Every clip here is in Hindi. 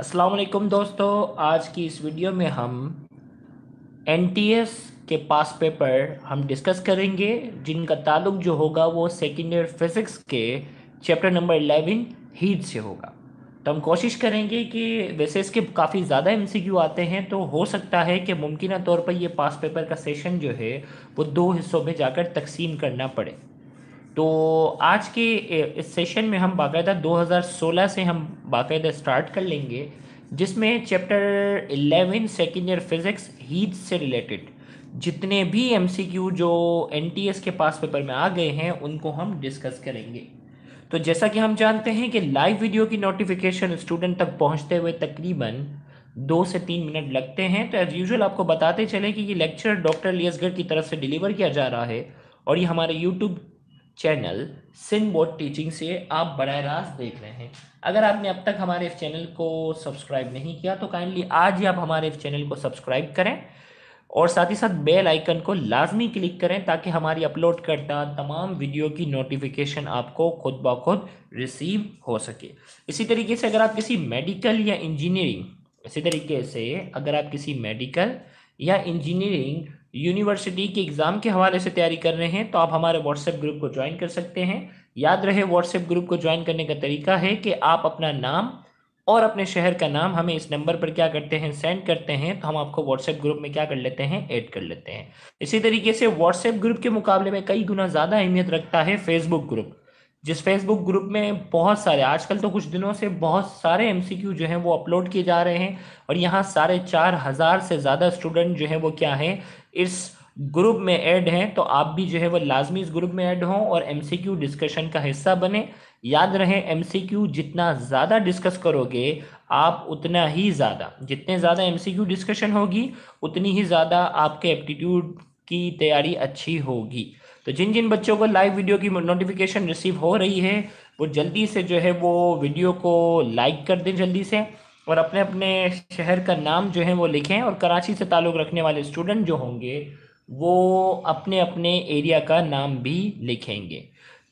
असलकुम दोस्तों आज की इस वीडियो में हम एन के पास पेपर हम डिस्कस करेंगे जिनका ताल्लुक जो होगा वो सेकेंड ईयर फिज़िक्स के चैप्टर नंबर 11 हीट से होगा तो हम कोशिश करेंगे कि वैसे इसके काफ़ी ज़्यादा एम आते हैं तो हो सकता है कि मुमकिन तौर पर यह पास पेपर का सेशन जो है वो दो हिस्सों में जाकर तकसीम करना पड़े तो आज के इस सेशन में हम बाकायदा 2016 से हम बाकायदा स्टार्ट कर लेंगे जिसमें chapter 11 second year physics heat से रिलेटेड जितने भी एमसीक्यू जो एनटीएस के पास पेपर में आ गए हैं उनको हम डिस्कस करेंगे तो जैसा कि हम जानते हैं कि लाइव वीडियो की नोटिफिकेशन स्टूडेंट तक पहुंचते हुए तकरीबन दो से तीन मिनट लगते हैं तो एज़ यूजल आपको बताते चले कि ये लेक्चर डॉक्टर लियसगढ़ की तरफ से डिलीवर किया जा रहा है और ये हमारे यूट्यूब चैनल बोर्ड टीचिंग से आप बर रास्त देख रहे हैं अगर आपने अब तक हमारे इस चैनल को सब्सक्राइब नहीं किया तो काइंडली आज ही आप हमारे इस चैनल को सब्सक्राइब करें और साथ ही साथ बेल आइकन को लाजमी क्लिक करें ताकि हमारी अपलोड करता तमाम वीडियो की नोटिफिकेशन आपको खुद ब खुद रिसीव हो सके इसी तरीके से अगर आप किसी मेडिकल या इंजीनियरिंग इसी तरीके से अगर आप किसी मेडिकल या इंजीनियरिंग यूनिवर्सिटी के एग्ज़ाम के हवाले से तैयारी कर रहे हैं तो आप हमारे व्हाट्सएप ग्रुप को ज्वाइन कर सकते हैं याद रहे व्हाट्सएप ग्रुप को ज्वाइन करने का तरीका है कि आप अपना नाम और अपने शहर का नाम हमें इस नंबर पर क्या करते हैं सेंड करते हैं तो हम आपको व्हाट्सएप ग्रुप में क्या कर लेते हैं ऐड कर लेते हैं इसी तरीके से व्हाट्सएप ग्रुप के मुकाबले में कई गुना ज़्यादा अहमियत रखता है फेसबुक ग्रुप जिस फेसबुक ग्रुप में बहुत सारे आजकल तो कुछ दिनों से बहुत सारे एम जो हैं वो अपलोड किए जा रहे हैं और यहाँ साढ़े चार हज़ार से ज़्यादा स्टूडेंट जो है वो क्या है इस ग्रुप में ऐड हैं तो आप भी जो है वो लाजमी इस ग्रुप में ऐड हों और एमसीक्यू डिस्कशन का हिस्सा बने याद रहे एमसीक्यू जितना ज़्यादा डिस्कस करोगे आप उतना ही ज़्यादा जितने ज़्यादा एमसीक्यू डिस्कशन होगी उतनी ही ज़्यादा आपके एप्टीट्यूड की तैयारी अच्छी होगी तो जिन जिन बच्चों को लाइव वीडियो की नोटिफिकेशन रिसीव हो रही है वो जल्दी से जो है वो वीडियो को लाइक कर दें जल्दी से और अपने अपने शहर का नाम जो है वो लिखें और कराची से ताल्लुक़ रखने वाले स्टूडेंट जो होंगे वो अपने अपने एरिया का नाम भी लिखेंगे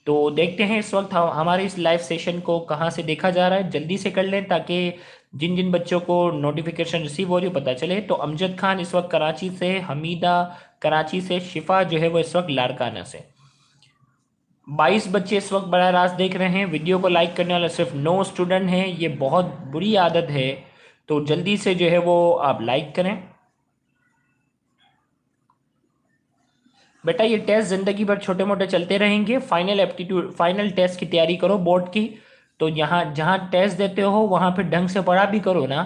तो देखते हैं इस वक्त हमारे इस लाइव सेशन को कहाँ से देखा जा रहा है जल्दी से कर लें ताकि जिन जिन बच्चों को नोटिफिकेशन रिसीव हो रही हो पता चले तो अमजद खान इस वक्त कराची से हमीदा कराची से शिफा जो है वो इस वक्त लाड़काना से बाईस बच्चे इस वक्त बड़ा रास देख रहे हैं वीडियो को लाइक करने वाला सिर्फ नौ स्टूडेंट हैं ये बहुत बुरी आदत है तो जल्दी से जो है वो आप लाइक करें बेटा ये टेस्ट ज़िंदगी भर छोटे मोटे चलते रहेंगे फाइनल एप्टीट्यूड फाइनल टेस्ट की तैयारी करो बोर्ड की तो यहाँ जहाँ टेस्ट देते हो वहाँ फिर ढंग से पढ़ा भी करो ना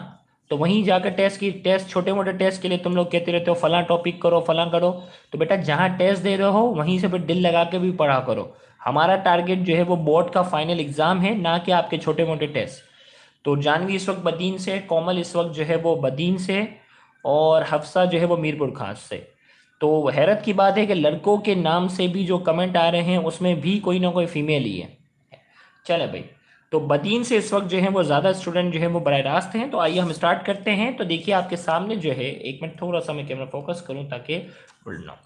तो वहीं जाकर टेस्ट की टेस्ट छोटे मोटे टेस्ट के लिए तुम लोग कहते रहते हो फला टॉपिक करो फला करो तो बेटा जहाँ टेस्ट दे रहे हो वहीं से फिर दिल लगा के भी पढ़ा करो हमारा टारगेट जो है वो बोर्ड का फाइनल एग्जाम है ना कि आपके छोटे मोटे टेस्ट तो जानवी इस वक्त बदीन से कोमल इस वक्त जो है वो बदीन से और हफ्सा जो है वो मीरपुर खास से तो हैरत की बात है कि लड़कों के नाम से भी जो कमेंट आ रहे हैं उसमें भी कोई ना कोई फीमेल ही है चले भाई तो बतीन से इस वक्त जो है वो ज़्यादा स्टूडेंट जो है वो बर रास्त हैं तो आइए हम स्टार्ट करते हैं तो देखिए आपके सामने जो है एक मिनट थोड़ा सा मैं कैमरा फोकस करूँ ताकि उड़ना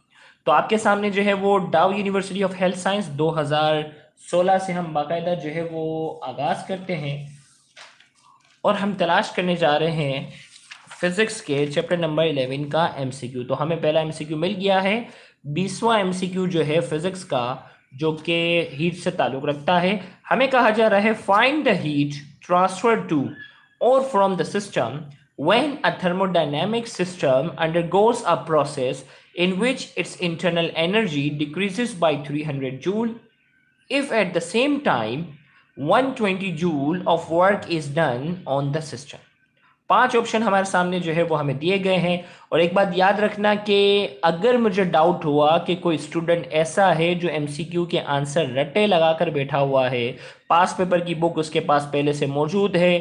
तो आपके सामने जो है वो डाउ यूनिवर्सिटी ऑफ हेल्थ साइंस 2016 से हम बाकायदा जो है वो आगाज़ करते हैं और हम तलाश करने जा रहे हैं फिज़िक्स के चैप्टर नंबर एलेवन का एम तो हमें पहला एम मिल गया है बीसवा एम जो है फिज़िक्स का जो कि हीट से ताल्लुक़ रखता है हमें कहा जा रहा है find the heat transfer to और from the system when a thermodynamic system undergoes a process in which its internal energy decreases by 300 joule if at the same time 120 joule of work is done on the system पांच ऑप्शन हमारे सामने जो है वो हमें दिए गए हैं और एक बात याद रखना कि अगर मुझे डाउट हुआ कि कोई स्टूडेंट ऐसा है जो एमसीक्यू के आंसर रटे लगाकर बैठा हुआ है पास पेपर की बुक उसके पास पहले से मौजूद है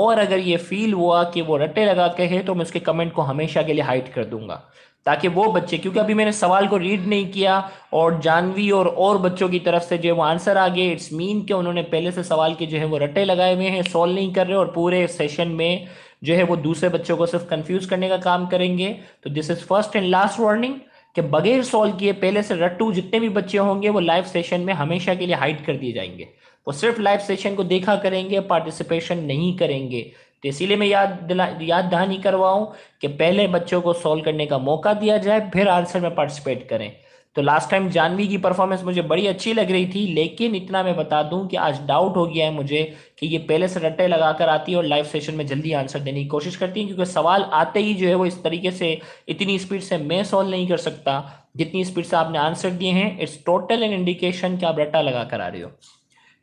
और अगर ये फील हुआ कि वो रट्टे लगा के है तो मैं उसके कमेंट को हमेशा के लिए हाइट कर दूंगा ताकि वो बच्चे क्योंकि अभी मैंने सवाल को रीड नहीं किया और जानवी और और बच्चों की तरफ से जो है वो आंसर आ गए इट्स मीन कि उन्होंने पहले से सवाल के जो है वो रट्टे लगाए हुए हैं सॉल्व नहीं कर रहे और पूरे सेशन में जो है वो दूसरे बच्चों को सिर्फ कंफ्यूज करने का काम करेंगे तो this is first and last warning कि बगैर सॉल्व किए पहले से रट्टू जितने भी बच्चे होंगे वो लाइव सेशन में हमेशा के लिए हाइड कर दिए जाएंगे वो सिर्फ लाइव सेशन को देखा करेंगे पार्टिसिपेशन नहीं करेंगे तो इसीलिए मैं याद दिला याद दहानी करवाऊँ कि पहले बच्चों को सॉल्व करने का मौका दिया जाए फिर आंसर में पार्टिसिपेट करें तो लास्ट टाइम जानवी की परफॉर्मेंस मुझे बड़ी अच्छी लग रही थी लेकिन इतना मैं बता दूं कि आज डाउट हो गया है मुझे कि ये पहले से रट्टे लगाकर आती है और लाइव सेशन में जल्दी आंसर देने की कोशिश करती है क्योंकि सवाल आते ही जो है वो इस तरीके से इतनी स्पीड से मैं सॉल्व नहीं कर सकता जितनी स्पीड से आपने आंसर दिए हैं इट्स टोटल एन इंडिकेशन कि आप रट्टा लगा कर आ रहे हो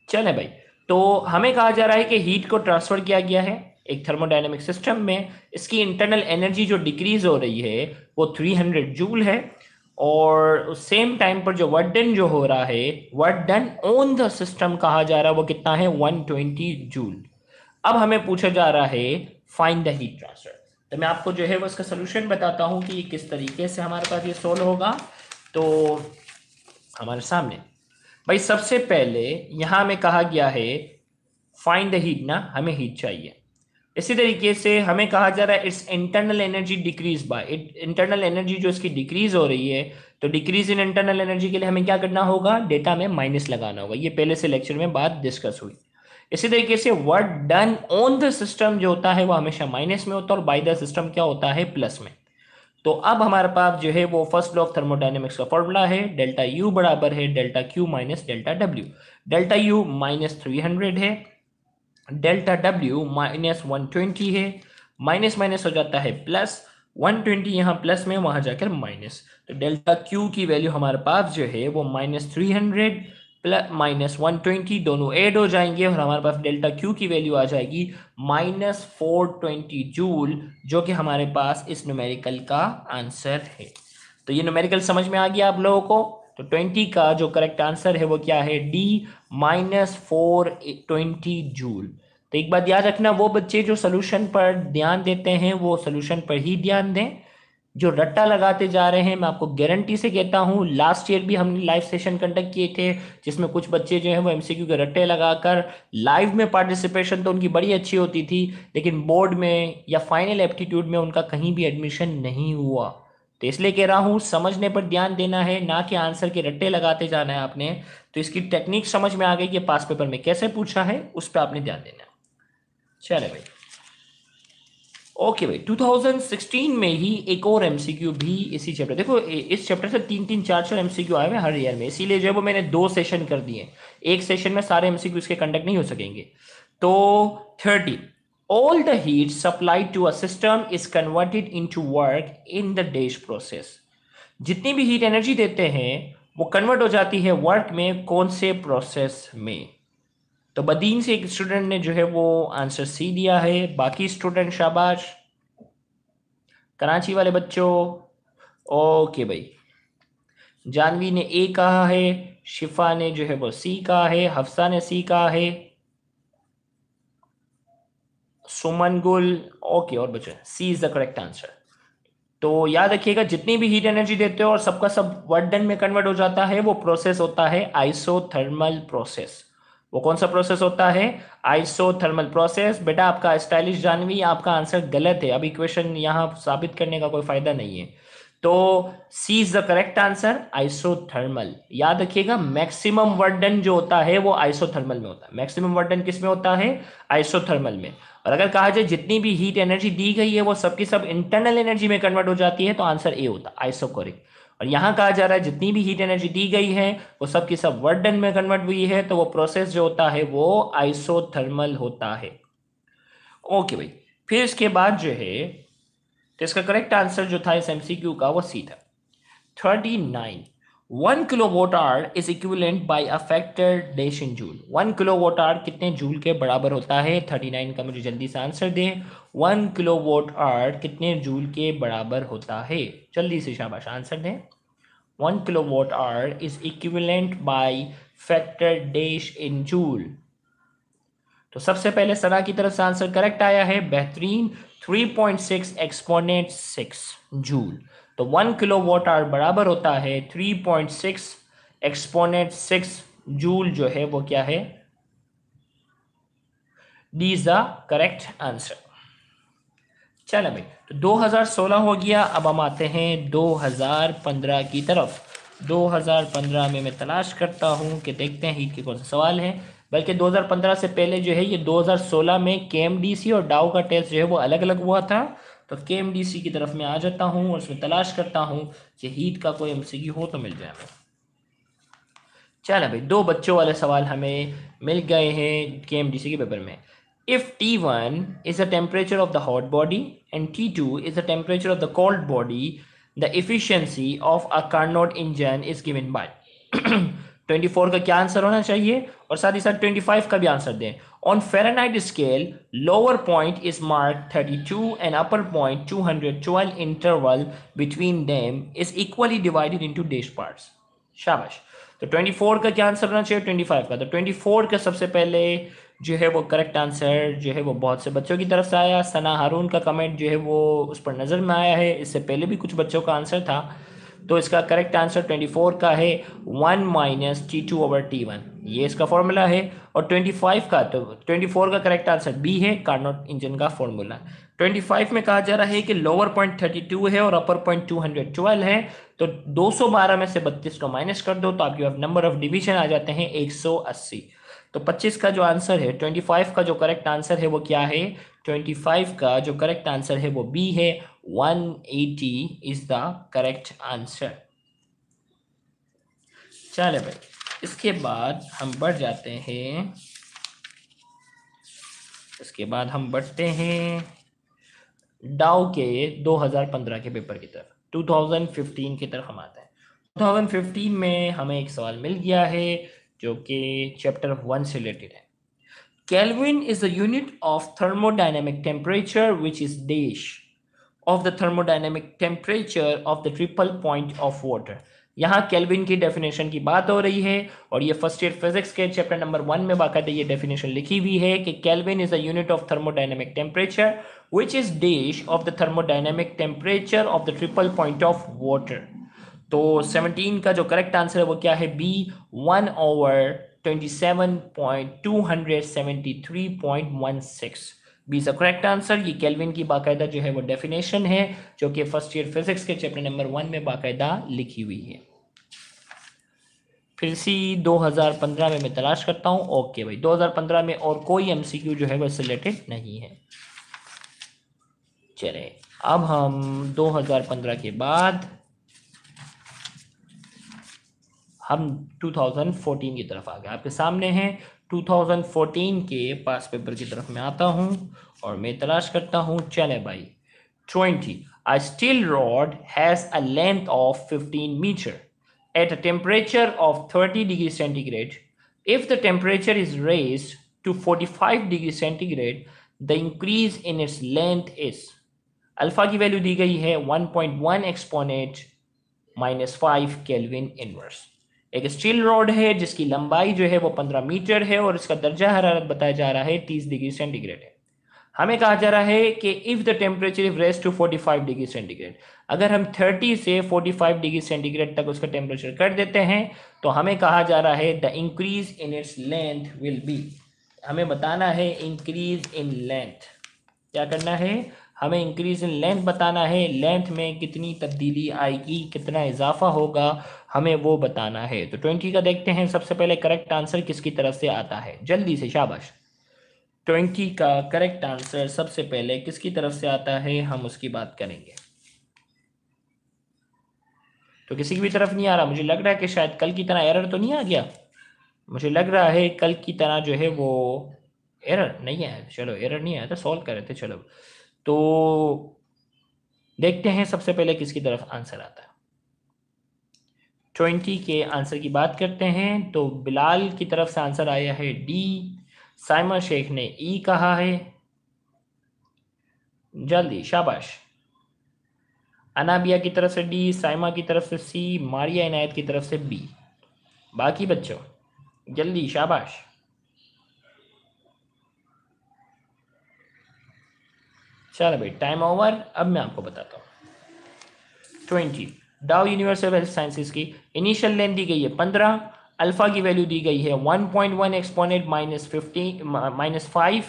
चले भाई तो हमें कहा जा रहा है कि हीट को ट्रांसफर किया गया है एक थर्मोडाइनमिक सिस्टम में इसकी इंटरनल एनर्जी जो डिक्रीज हो रही है वो 300 जूल है और सेम टाइम पर जो वर्डन जो हो रहा है वर्डन ऑन द सिस्टम कहा जा रहा है वो कितना है 120 जूल अब हमें पूछा जा रहा है फाइंड द हीट ट्रांसफर तो मैं आपको जो है वो इसका सोल्यूशन बताता हूँ कि ये किस तरीके से हमारे पास ये सोल्व होगा तो हमारे सामने भाई सबसे पहले यहाँ में कहा गया है फाइंड द हीट ना हमें हीट चाहिए इसी तरीके से हमें कहा जा रहा है it's internal energy decrease by internal energy जो इसकी डिक्रीज हो रही है तो डिक्रीज इन इंटरनल एनर्जी के लिए हमें क्या करना होगा डेटा में माइनस लगाना होगा ये पहले से लेक्चर में बात डिस्कस हुई इसी तरीके से work done on the system जो होता है वो हमेशा माइनस में होता है और बाई द सिस्टम क्या होता है प्लस में तो अब हमारे पास जो है वो फर्स्ट लॉ ऑफ थर्मोडाइनमिक्स का फॉर्मूला है डेल्टा यू बराबर है delta Q minus delta W delta U minus three hundred है delta W minus one twenty है माइनस माइनस हो जाता है प्लस वन ट्वेंटी यहाँ प्लस में वहां जाकर माइनस तो डेल्टा क्यू की वैल्यू हमारे पास जो है वो minus three hundred plus minus one twenty दोनों एड हो जाएंगे और हमारे पास डेल्टा क्यू की वैल्यू आ जाएगी माइनस फोर ट्वेंटी जूल जो कि हमारे पास इस न्यूमेरिकल का आंसर है तो ये न्यूमेरिकल समझ में आ गया आप लोगों को तो ट्वेंटी का जो करेक्ट आंसर है वो क्या है D minus four twenty joule तो एक बात याद रखना वो बच्चे जो सोल्यूशन पर ध्यान देते हैं वो सोल्यूशन पर ही ध्यान दें जो रट्टा लगाते जा रहे हैं मैं आपको गारंटी से कहता हूँ लास्ट ईयर भी हमने लाइव सेशन कंडक्ट किए थे जिसमें कुछ बच्चे जो हैं वो एमसीक्यू के रट्टे लगाकर लाइव में पार्टिसिपेशन तो उनकी बड़ी अच्छी होती थी लेकिन बोर्ड में या फाइनल एप्टीट्यूड में उनका कहीं भी एडमिशन नहीं हुआ तो इसलिए कह रहा हूँ समझने पर ध्यान देना है ना कि आंसर के रट्टे लगाते जाना है आपने तो इसकी टेक्निक समझ में आ गई कि पास पेपर में कैसे पूछा है उस पर आपने ध्यान देना है चले भाई ओके भाई 2016 में ही एक और एमसीक्यू भी इसी चैप्टर देखो इस चैप्टर से तीन तीन चार चार एमसीक्यू आए हुए हर ईयर में इसीलिए जो है वो मैंने दो सेशन कर दिए एक सेशन में सारे एम के कंडक्ट नहीं हो सकेंगे तो thirty all the heat supplied to a system is converted into work in the dash process जितनी भी हीट एनर्जी देते हैं वो कन्वर्ट हो जाती है वर्क में कौन से प्रोसेस में तो बदीन से एक स्टूडेंट ने जो है वो आंसर सी दिया है बाकी स्टूडेंट शाबाश कराची वाले बच्चों ओके भाई जानवी ने ए कहा है शिफा ने जो है वो सी कहा है हफ्सा ने सी कहा है सुमन गुल ओके और बचे C is the correct answer तो याद रखिएगा जितनी भी हीट एनर्जी देते हो और सबका सब वर्ड डन में कन्वर्ट हो जाता है वो प्रोसेस होता है आइसोथर्मल प्रोसेस वो कौन सा प्रोसेस होता है आइसोथर्मल प्रोसेस बेटा आपका स्टाइलिश जानवी आपका आंसर गलत है अब इक्वेशन यहाँ साबित करने का कोई फायदा नहीं है तो C is the correct answer isothermal याद रखिएगा मैक्सिमम वर्डन जो होता है वो आइसोथर्मल में होता है मैक्सिमम वर्डन किस में होता है आइसोथर्मल में और अगर कहा जाए जितनी भी हीट एनर्जी दी गई है वो सबकी सब इंटरनल एनर्जी में कन्वर्ट हो जाती है तो आंसर ए होता है आइसोकोरिक और यहाँ कहा जा रहा है जितनी भी हीट एनर्जी दी गई है वो सब सब वर्डन में कन्वर्ट हुई है तो वो प्रोसेस जो होता है वो आइसोथर्मल होता है ओके भाई फिर इसके बाद जो है तो इसका करेक्ट आंसर जो था इस एमसीक्यू का वो सी था thirty nine one kilo watt hour is equivalent by a factor dash in joule one kilo watt hour कितने जूल के बराबर होता है थर्टी नाइन का मुझे जल्दी से आंसर दें वन किलो वोट आर कितने जूल के बराबर होता है जल्दी से शाबाश आंसर दें one kilo watt hour is equivalent by factor dash in joule तो सबसे पहले सना की तरफ से आंसर करेक्ट आया है बेहतरीन three point six exponent six joule तो वन किलो वॉट आर बराबर होता है three point six exponent six joule जो है वो क्या है D is the correct answer चलो भाई तो 2016 हो गया अब हम आते हैं 2015 की तरफ 2015 में मैं तलाश करता हूँ कि देखते हैं कि कौन सा सवाल है बल्कि 2015 से पहले जो है ये 2016 में के और डाओ का टेस्ट जो है वो अलग अलग हुआ था तो के की तरफ में आ जाता हूँ और उसमें तलाश करता हूँ कि हीट का कोई एम हो तो मिल जाए हमें चलो भाई दो बच्चों वाले सवाल हमें मिल गए हैं के एम डी सी के पेपर में if T one is the temperature of the hot body and T two is the temperature of the cold body the efficiency of a Carnot engine is given by 24 का क्या आंसर होना चाहिए और साथ ही साथ 25 का भी आंसर दें On Fahrenheit scale, lower point is marked 32 and upper point 212 interval between them is equally divided into dash parts. Shabash. The 24 ka kya answer na चाहिए 25 ka. The 24 ka sabse pehle jo hai wo correct answer jo hai wo bahut se bachcho ki taraf se aaya. Sana Harun ka comment jo hai wo us par nazar mein aaya hai. Isse pehle bhi kuch bachcho ka answer tha. तो इसका करेक्ट आंसर 24 का है one minus T two over T one ये इसका फॉर्मूला है और 25 का तो 24 का करेक्ट आंसर बी है कार्नोट इंजन का फॉर्मूला 25 में कहा जा रहा है कि लोअर पॉइंट 32 है और अपर पॉइंट 212 है तो 212 में से 32 को माइनस कर दो तो आपके पास नंबर ऑफ डिवीजन आ जाते हैं 180 तो 25 का जो आंसर है 25 का जो करेक्ट आंसर है वो क्या है 25 का जो करेक्ट आंसर है वो बी है 180 is the correct answer चले भाई इसके बाद हम बढ़ जाते हैं इसके बाद हम बढ़ते हैं डाउ के 2015 के पेपर की तरफ 2015 की तरफ हम आते हैं 2015 में हमें एक सवाल मिल गया है जो कि चैप्टर वन से रिलेटेड है kelvin is the unit of thermodynamic temperature which is dash of the thermodynamic temperature of the triple point of water यहाँ केल्विन की डेफिनेशन की बात हो रही है और ये फर्स्ट ईयर फिजिक्स के चैप्टर नंबर वन में बाकायदा ये डेफिनेशन लिखी हुई है कि kelvin is a unit of thermodynamic temperature which is dash of the thermodynamic temperature of the triple point of water तो 17 का जो करेक्ट आंसर है वो क्या है B one over twenty seven point two hundred seventy three point one six B is a correct answer ये कैलविन की बाकायदा जो है वो डेफिनेशन है जो कि फर्स्ट ईयर फिजिक्स के चैप्टर नंबर वन में बाकायदा लिखी हुई है फिर सी 2015 में मैं तलाश करता हूँ ओके भाई 2015 में और कोई एम जो है वो इससे रिलेटेड नहीं है चले अब हम 2015 के बाद हम 2014 की तरफ आ गए आपके सामने हैं 2014 के पास पेपर की तरफ मैं आता हूँ और मैं तलाश करता हूँ चले भाई 20 a steel rod has a length of 15 metre at a temperature of 30 degree centigrade if the temperature is raise to 45 degree centigrade the increase in its length is alpha की वैल्यू दी गई है 1.1 point one exponent minus five kelvin inverse एक स्टील रॉड है जिसकी लंबाई जो है वो पंद्रह मीटर है और इसका दर्जा हरारत बताया जा रहा है तीस डिग्री सेंटीग्रेड है हमें कहा जा रहा है कि if the temperature raised to 45 degree centigrade अगर हम 30 से 45 डिग्री सेंटीग्रेड तक उसका टेम्परेचर कर देते हैं तो हमें कहा जा रहा है the increase in its length will be हमें बताना है इंक्रीज इन लेंथ क्या करना है हमें इंक्रीज़ इन लेंथ बताना है लेंथ में कितनी तब्दीली आएगी कितना इजाफा होगा हमें वो बताना है तो ट्वेंटी का देखते हैं सबसे पहले करेक्ट आंसर किसकी तरफ से आता है जल्दी से शाबाश ट्वेंटी का करेक्ट आंसर सबसे पहले किसकी तरफ से आता है हम उसकी बात करेंगे तो किसी की भी तरफ नहीं आ रहा मुझे लग रहा है कि शायद कल की तरह एरर तो नहीं आ गया मुझे लग रहा है कल की तरह जो है वो एरर नहीं आया चलो एरर नहीं आया था सॉल्व कर रहे थे चलो तो देखते हैं सबसे पहले किसकी तरफ आंसर आता है ट्वेंटी के आंसर की बात करते हैं तो बिलाल की तरफ से आंसर आया है डी साइमा शेख ने ई कहा है जल्दी शाबाश अनाबिया की तरफ से डी साइमा की तरफ से सी मारिया इनायत की तरफ से बी बाकी बच्चों जल्दी शाबाश चलो भाई टाइम ओवर अब मैं आपको बताता हूँ twenty Dow universal health sciences की इनिशियल लेंथ दी गई है पंद्रह अल्फ़ा की वैल्यू दी गई है one point one exponent minus fifty minus five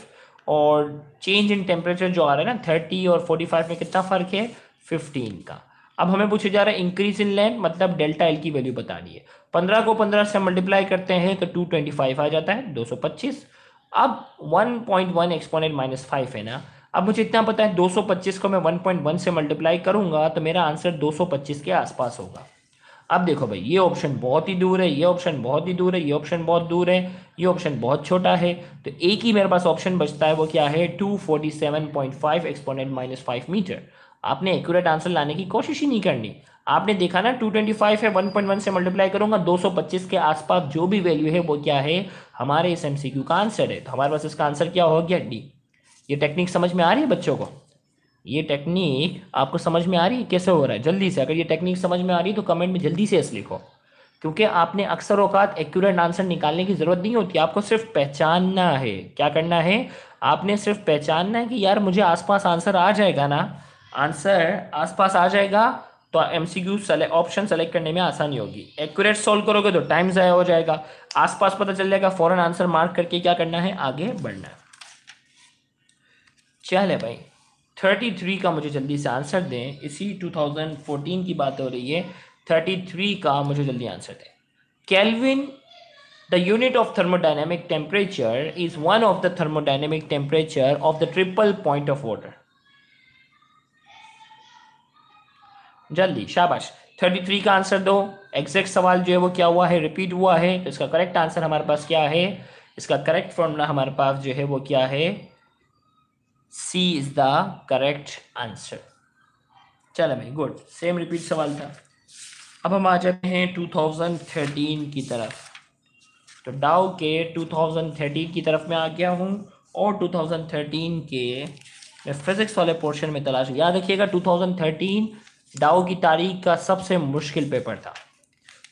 और चेंज इन टेम्परेचर जो आ रहा है ना थर्टी और फोर्टी फाइव में कितना फ़र्क है फिफ्टीन का अब हमें पूछे जा रहा है इंक्रीज इन लेंथ मतलब डेल्टा एल की वैल्यू बतानी है पंद्रह को पंद्रह से मल्टीप्लाई करते हैं तो टू ट्वेंटी फाइव आ जाता है दो सौ पच्चीस अब one point one exponent minus five है ना अब मुझे इतना पता है 225 को मैं 1.1 से मल्टीप्लाई करूंगा तो मेरा आंसर 225 के आसपास होगा अब देखो भाई ये ऑप्शन बहुत ही दूर है ये ऑप्शन बहुत ही दूर है ये ऑप्शन बहुत दूर है ये ऑप्शन बहुत छोटा है तो एक ही मेरे पास ऑप्शन बचता है वो क्या है two exponent minus five metre आपने एक्यूरेट आंसर लाने की कोशिश ही नहीं करनी आपने देखा ना 225 है 1.1 से मल्टीप्लाई करूंगा 225 के आसपास जो भी वैल्यू है वो क्या है हमारे इस एमसीक्यू का आंसर है तो हमारे पास इसका आंसर क्या हो गया डी ये टेक्निक समझ में आ रही है बच्चों को ये टेक्निक आपको समझ में आ रही है कैसे हो रहा है जल्दी से अगर ये टेक्निक समझ में आ रही है तो कमेंट में जल्दी से इस लिखो क्योंकि आपने अक्सर औकात एक्यूरेट आंसर निकालने की ज़रूरत नहीं होती आपको सिर्फ पहचानना है क्या करना है आपने सिर्फ पहचानना है कि यार मुझे आसपास आंसर आ जाएगा ना आंसर आसपास आ जाएगा तो M C Q option select करने में आसानी होगी एक्यूरेट सॉल्व करोगे तो टाइम ज़ाया हो जाएगा आसपास पता चल जाएगा फ़ौरन आंसर मार्क करके क्या करना है आगे बढ़ना है चले भाई थर्टी थ्री का मुझे जल्दी से आंसर दें इसी टू थाउजेंड फोर्टीन की बात हो रही है थर्टी थ्री का मुझे जल्दी आंसर दें kelvin the unit of thermodynamic temperature is one of the thermodynamic temperature of the triple point of water जल्दी शाबाश थ्री का आंसर दो एग्जैक्ट सवाल जो है वो क्या हुआ है रिपीट हुआ है तो इसका करेक्ट आंसर हमारे पास क्या है इसका करेक्ट फॉर्मूला हमारे पास जो है वो क्या है C is the correct answer चलो भाई गुड सेम रिपीट सवाल था अब हम आ जाते हैं 2013 की तरफ तो डाउ के 2013 की तरफ मैं आ गया हूँ और 2013 के मैं फिज़िक्स वाले पोर्शन में तलाश याद रखिएगा 2013 डाउ की तारीख का सबसे मुश्किल पेपर था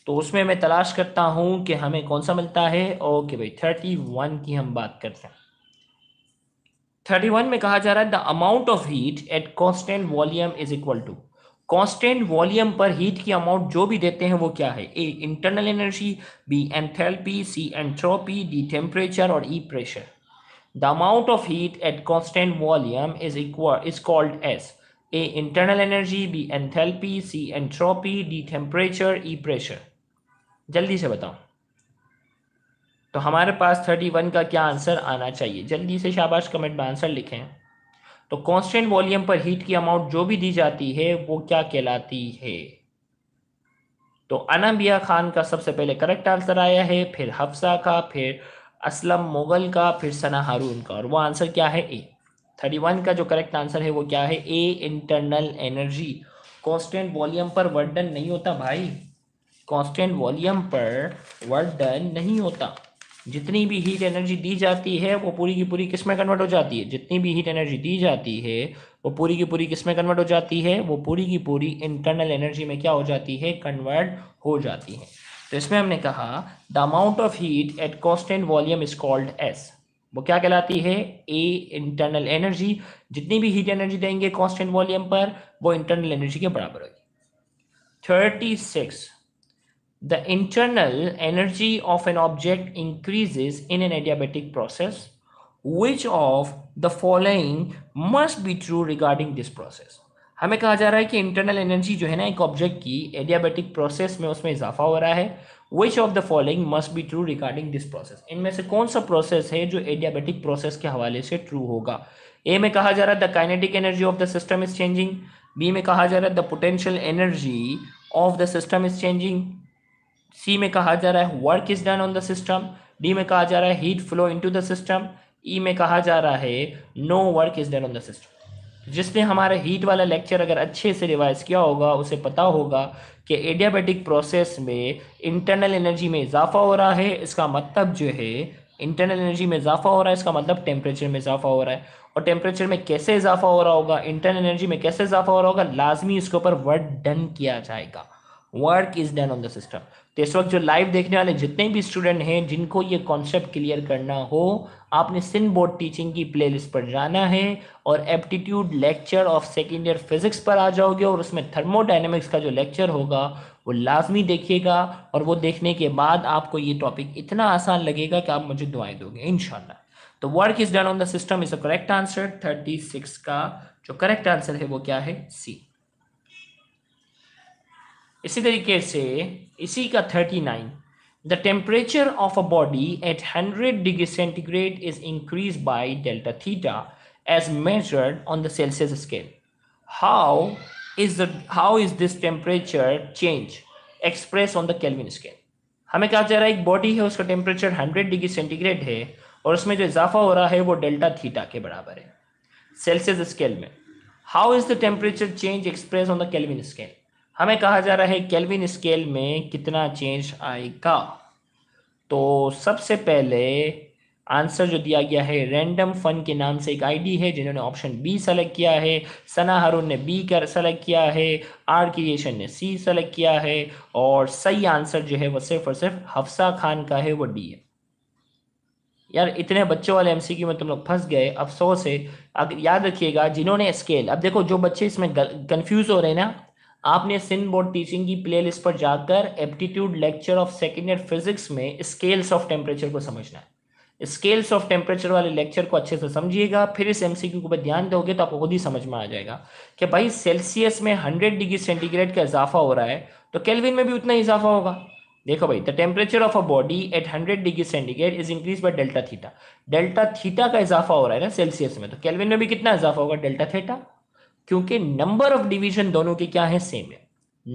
तो उसमें मैं तलाश करता हूँ कि हमें कौन सा मिलता है ओके भाई थर्टी वन की हम बात करते हैं थर्टी वन में कहा जा रहा है the amount of heat at constant volume is equal to constant volume पर हीट की अमाउंट जो भी देते हैं वो क्या है A internal energy B enthalpy C entropy D temperature और E pressure the amount of heat at constant volume is equal is called as A internal energy B enthalpy C entropy D temperature E pressure जल्दी से बताऊँ तो हमारे पास थर्टी वन का क्या आंसर आना चाहिए जल्दी से शाबाश कमेंट में आंसर लिखें तो कांस्टेंट वॉल्यूम पर हीट की अमाउंट जो भी दी जाती है वो क्या कहलाती है तो अनबिया खान का सबसे पहले करेक्ट आंसर आया है फिर हफ्सा का फिर असलम मुगल का फिर सना हारून का और वो आंसर क्या है ए थर्टी वन का जो करेक्ट आंसर है वो क्या है A internal energy constant volume पर वर्डन नहीं होता भाई कांस्टेंट वॉल्यूम पर वर्डन नहीं होता जितनी भी हीट एनर्जी दी जाती है वो पूरी की पूरी किस में कन्वर्ट हो जाती है जितनी भी हीट एनर्जी दी जाती है वो पूरी की पूरी किस में कन्वर्ट हो जाती है वो पूरी की पूरी इंटरनल एनर्जी में क्या हो जाती है कन्वर्ट हो जाती है तो इसमें हमने कहा the amount of heat at constant volume is called as वो क्या कहलाती है ए इंटरनल एनर्जी जितनी भी हीट एनर्जी देंगे कॉन्स्टेंट वॉल्यूम पर वो इंटरनल एनर्जी के बराबर होगी thirty six the internal energy of an object increases in an adiabatic process which of the following must be true regarding this process हमें कहा जा रहा है कि इंटरनल एनर्जी जो है ना एक ऑब्जेक्ट की एडियाबेटिक प्रोसेस में उसमें इजाफा हो रहा है which of the following must be true regarding this process इनमें से कौन सा प्रोसेस है जो एडियाबेटिक प्रोसेस के हवाले से ट्रू होगा ए में कहा जा रहा है the kinetic energy of the system is changing B में कहा जा रहा है the potential energy of the system is changing C में कहा जा रहा है work is done on the system D में कहा जा रहा है heat flow into the system E में कहा जा रहा है no work is done on the system जिसने हमारा हीट वाला लेक्चर अगर अच्छे से रिवाइज किया होगा उसे पता होगा कि एडियाबेटिक प्रोसेस में इंटरनल एनर्जी में इजाफा हो रहा है इसका मतलब जो है इंटरनल एनर्जी में इजाफा हो रहा है इसका मतलब टेम्परेचर में इजाफा हो रहा है और टेम्परेचर में कैसे इजाफा हो रहा होगा इंटरनल एनर्जी में कैसे इजाफा हो रहा होगा लाजमी इसके ऊपर वर्क डन किया जाएगा work is done on the system तो इस वक्त जो लाइव देखने वाले जितने भी स्टूडेंट हैं जिनको ये कॉन्सेप्ट क्लियर करना हो आपने सिन बोर्ड टीचिंग की प्लेलिस्ट पर जाना है और aptitude lecture of second year physics पर आ जाओगे और उसमें थर्मोडाइनमिक्स का जो लेक्चर होगा वो लाजमी देखिएगा और वो देखने के बाद आपको ये टॉपिक इतना आसान लगेगा कि आप मुझे दुआएं दोगे इनशाला तो work is done on the system is a correct answer six का जो करेक्ट आंसर है वो क्या है सी इसी तरीके से इसी का thirty nine the temperature of a body at hundred degree centigrade is increase by delta theta as measured on the Celsius scale how is the how is this temperature change express on the Kelvin scale हमें कहा जा रहा है एक बॉडी है उसका टेम्परेचर हंड्रेड डिग्री सेंटीग्रेड है और उसमें जो इजाफा हो रहा है वो डेल्टा थीटा के बराबर है सेल्सियस स्केल में how is the temperature change express on the Kelvin scale हमें कहा जा रहा है कैलविन स्केल में कितना चेंज आएगा तो सबसे पहले आंसर जो दिया गया है रैंडम फन के नाम से एक आईडी है जिन्होंने ऑप्शन बी सेलेक्ट किया है सना हरुण ने बी कर सेलेक्ट किया है आर क्रिएशन ने सी सेलेक्ट किया है और सही आंसर जो है वो सिर्फ और सिर्फ हफ्सा खान का है वो डी है यार इतने बच्चों वाले एमसीक्यू में तुम लोग फंस गए अफसोस है अगर याद रखिएगा जिन्होंने स्केल अब देखो जो बच्चे इसमें कन्फ्यूज़ हो रहे हैं ना आपने सिन बोर्ड टीचिंग की प्लेलिस्ट पर जाकर aptitude lecture of second year physics में स्केल्स ऑफ टेम्परेचर को समझना है स्केल्स ऑफ टेम्परेचर वाले लेक्चर को अच्छे से समझिएगा फिर इस एमसीक्यू को ध्यान दोगे तो आपको खुद ही समझ में आ जाएगा कि भाई सेल्सियस में हंड्रेड डिग्री सेंटीग्रेड का इजाफा हो रहा है तो कैलविन में भी उतना ही इजाफा होगा देखो भाई the temperature of a body at hundred degree centigrade is increase by delta theta delta theta का इजाफा हो रहा है ना सेल्सियस में तो कैलविन में भी कितना इजाफा होगा डेल्टा थीटा क्योंकि नंबर ऑफ डिवीजन दोनों के क्या है सेम है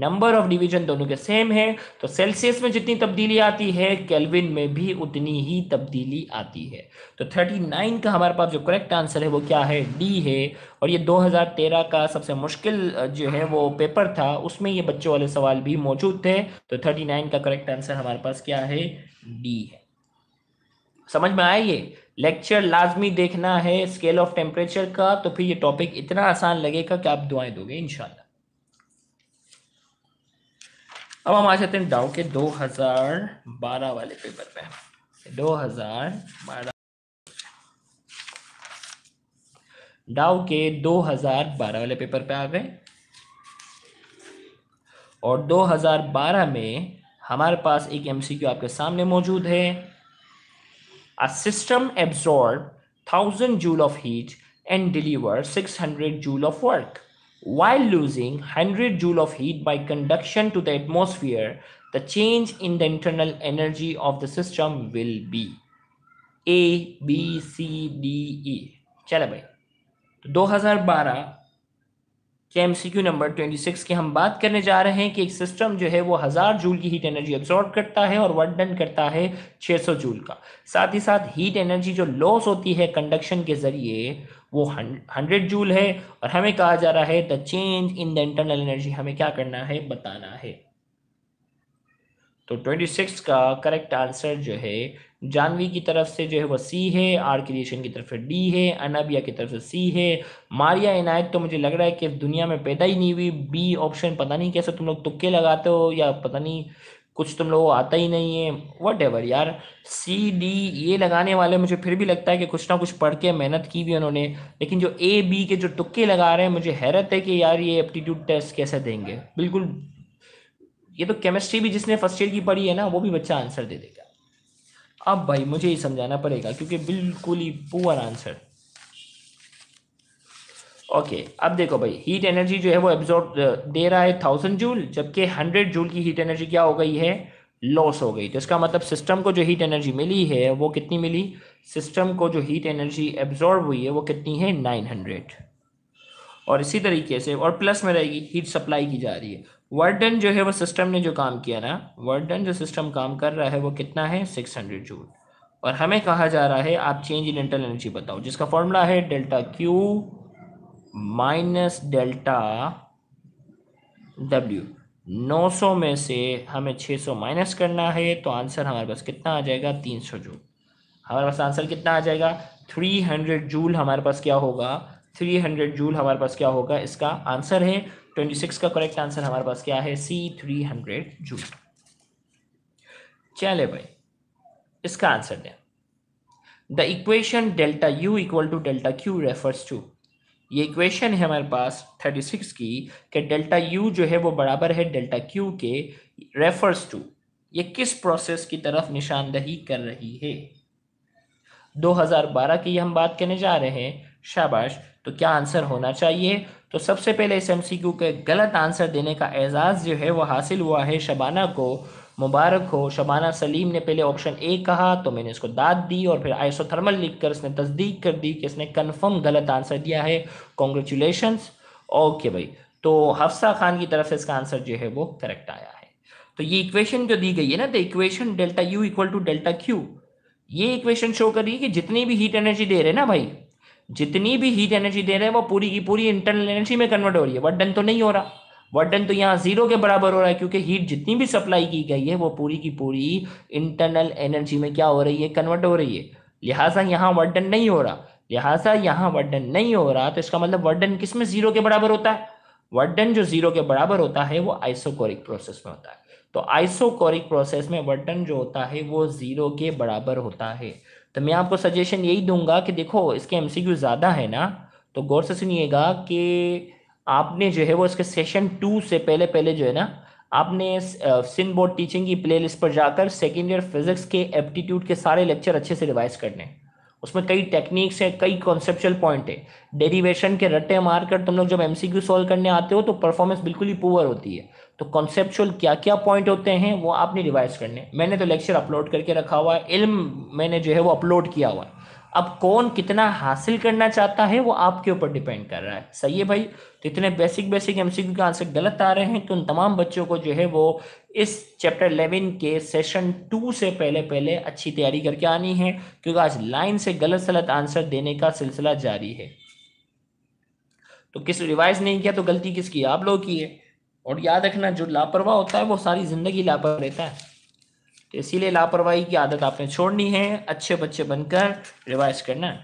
नंबर ऑफ डिवीजन दोनों के सेम है तो सेल्सियस में जितनी तब्दीली आती है केल्विन में भी उतनी ही तब्दीली आती है तो 39 का हमारे पास जो करेक्ट आंसर है वो क्या है डी है और ये 2013 का सबसे मुश्किल जो है वो पेपर था उसमें ये बच्चों वाले सवाल भी मौजूद थे तो 39 का करेक्ट आंसर हमारे पास क्या है डी है समझ में आए ये लेक्चर लाजमी देखना है स्केल ऑफ टेम्परेचर का तो फिर ये टॉपिक इतना आसान लगेगा कि आप दुआएं दोगे इनशाला अब हम आ जाते हैं डाउ के 2012 वाले पेपर पे 2012 डाउ के 2012 वाले पेपर पे आ गए और 2012 में हमारे पास एक एमसीक्यू आपके सामने मौजूद है A system absorbs 1000 joule of heat and delivers 600 joule of work. While losing 100 joule of heat by conduction to the atmosphere, the change in the internal energy of the system will be a b c d e. 2012 M number 26 की हम बात करने जा रहे हैं कि एक सिस्टम जो है वो हज़ार जूल की हीट एनर्जी एब्जॉर्ब करता है और वन डन करता है 600 जूल का साथ ही साथ हीट एनर्जी जो लॉस होती है कंडक्शन के ज़रिए वो हंड्रेड जूल है और हमें कहा जा रहा है the change in the internal energy हमें क्या करना है बताना है तो 26 का करेक्ट आंसर जो है जानवी की तरफ से जो है वो सी है आर क्रिएशन की तरफ से डी है अनबिया की तरफ से सी है मारिया इनायत तो मुझे लग रहा है कि दुनिया में पैदा ही नहीं हुई बी ऑप्शन पता नहीं कैसे तुम लोग तुक्के लगाते हो या पता नहीं कुछ तुम लोगों को आता ही नहीं है वट एवर यार सी डी ये लगाने वाले मुझे फिर भी लगता है कि कुछ ना कुछ पढ़ के मेहनत की भी उन्होंने लेकिन जो ए बी के जो तुक्के लगा रहे हैं मुझे हैरत है कि यार ये एप्टीट्यूड टेस्ट कैसे देंगे बिल्कुल ये तो केमिस्ट्री भी जिसने फर्स्ट ईयर की पढ़ी है ना वो भी बच्चा आंसर दे देगा अब भाई मुझे ये समझाना पड़ेगा क्योंकि बिल्कुल ही पुअर आंसर ओके अब देखो भाई हीट एनर्जी जो है वो एब्जॉर्ब दे रहा है थाउजेंड जूल जबकि हंड्रेड जूल की हीट एनर्जी क्या हो गई है लॉस हो गई तो इसका मतलब सिस्टम को जो हीट एनर्जी मिली है वो कितनी मिली सिस्टम को जो हीट एनर्जी एब्जॉर्ब हुई है वो कितनी है नाइन हंड्रेड और इसी तरीके से और प्लस में रहेगी हीट सप्लाई की जा रही है वर्डन जो है वो सिस्टम ने जो काम किया ना वर्डन जो सिस्टम काम कर रहा है वो कितना है सिक्स हंड्रेड जूल और हमें कहा जा रहा है आप चेंज इन इंटरनल एनर्जी बताओ जिसका फॉर्मूला है delta Q minus delta W 900 में से हमें 600 माइनस करना है तो आंसर हमारे पास कितना आ जाएगा 300 जूल हमारे पास आंसर कितना आ जाएगा 300 जूल हमारे पास क्या होगा 300 जूल हमारे पास क्या होगा इसका आंसर है ट्वेंटी सिक्स का करेक्ट आंसर हमारे पास क्या है सी थ्री हंड्रेड जूल चले भाई इसका आंसर दें the equation delta U equal to delta Q refers to ये इक्वेशन है हमारे पास थर्टी सिक्स की कि डेल्टा यू जो है वो बराबर है डेल्टा क्यू के रेफर्स टू ये किस प्रोसेस की तरफ निशानदही कर रही है 2012 की हम बात करने जा रहे हैं शाबाश तो क्या आंसर होना चाहिए तो सबसे पहले सी क्यू के गलत आंसर देने का एजाज़ जो है वो हासिल हुआ है शबाना को मुबारक हो शबाना सलीम ने पहले ऑप्शन ए कहा तो मैंने इसको दाद दी और फिर आइसोथर्मल लिखकर इसने तस्दीक कर दी कि इसने कन्फर्म गलत आंसर दिया है कॉन्ग्रेचुलेशन ओके भाई तो हफ्सा खान की तरफ से इसका आंसर जो है वो करेक्ट आया है तो ये इक्वेशन जो दी गई है ना the equation delta U equal to delta Q ये इक्वेशन शो कर रही है कि जितनी भी हीट एनर्जी दे रहे हैं ना भाई जितनी भी हीट एनर्जी दे रहे हैं वो पूरी की पूरी इंटरनल एनर्जी में कन्वर्ट हो रही है वर्डन डन तो नहीं हो रहा वर्डन डन तो यहाँ जीरो के बराबर हो रहा है क्योंकि हीट जितनी भी सप्लाई की गई है वो पूरी की पूरी इंटरनल एनर्जी में क्या हो रही है कन्वर्ट हो रही है लिहाजा यहाँ वर्डन डन नहीं हो रहा लिहाजा यहाँ वर्डन डन नहीं हो रहा तो इसका मतलब वर्डन डन किस में जीरो के बराबर होता है वर्डन डन जो जीरो के बराबर होता है वो आइसोकोरिक प्रोसेस में होता है तो आइसोकोरिक प्रोसेस में वर्डन डन जो होता है वो जीरो के बराबर होता है तो मैं आपको सजेशन यही दूंगा कि देखो इसके एम ज़्यादा है ना तो गौर से सुनिएगा कि आपने जो है वो इसके सेशन टू से पहले पहले जो है ना आपने सिन बोर्ड टीचिंग की प्लेलिस्ट पर जाकर सेकेंड ईयर फिजिक्स के एप्टीट्यूड के सारे लेक्चर अच्छे से रिवाइज करने उसमें कई टेक्निक्स हैं कई कॉन्सेप्चुअल पॉइंट है डेरिवेशन के रट्टे मारकर तुम लोग जब एमसीक्यू सॉल्व करने आते हो तो परफॉर्मेंस बिल्कुल ही पुअर होती है तो कॉन्सेप्चुअल क्या क्या पॉइंट होते हैं वो आपने रिवाइज करने मैंने तो लेक्चर अपलोड करके रखा हुआ है इल्म मैंने जो है वो अपलोड किया हुआ है अब कौन कितना हासिल करना चाहता है वो आपके ऊपर डिपेंड कर रहा है सही है भाई तो इतने बेसिक बेसिक एमसीक्यू के आंसर गलत आ रहे हैं तो उन तमाम बच्चों को जो है वो इस चैप्टर इलेवन के सेशन टू से पहले पहले अच्छी तैयारी करके आनी है क्योंकि आज लाइन से गलत सलत आंसर देने का सिलसिला जारी है तो किस रिवाइज नहीं किया तो गलती किसकी आप लोग की है और याद रखना जो लापरवाह होता है वो सारी जिंदगी लापरवाह रहता है तो इसीलिए लापरवाही की आदत आपने छोड़नी है अच्छे बच्चे बनकर रिवाइज करना